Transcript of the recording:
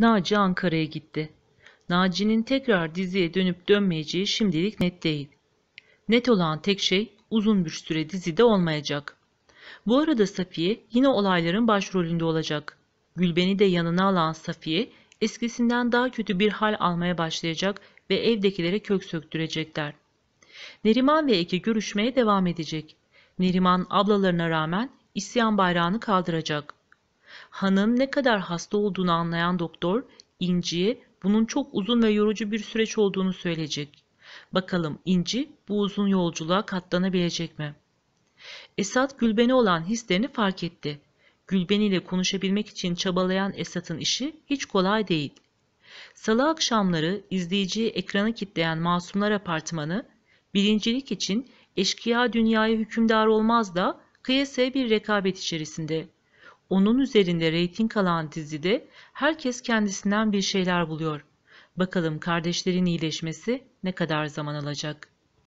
Naci Ankara'ya gitti. Naci'nin tekrar diziye dönüp dönmeyeceği şimdilik net değil. Net olan tek şey uzun bir süre dizide olmayacak. Bu arada Safiye yine olayların başrolünde olacak. Gülben'i de yanına alan Safiye eskisinden daha kötü bir hal almaya başlayacak ve evdekilere kök söktürecekler. Neriman ve Eke görüşmeye devam edecek. Neriman ablalarına rağmen isyan bayrağını kaldıracak. Hanım ne kadar hasta olduğunu anlayan doktor, İnci'ye bunun çok uzun ve yorucu bir süreç olduğunu söyleyecek. Bakalım İnci bu uzun yolculuğa katlanabilecek mi? Esat Gülben'e olan hislerini fark etti. Gülben ile konuşabilmek için çabalayan Esat'ın işi hiç kolay değil. Salı akşamları izleyiciyi ekrana kitleyen Masumlar Apartmanı, birincilik için eşkıya dünyaya hükümdar olmaz da kıyasaya bir rekabet içerisinde. Onun üzerinde reyting alan dizide herkes kendisinden bir şeyler buluyor. Bakalım kardeşlerin iyileşmesi ne kadar zaman alacak?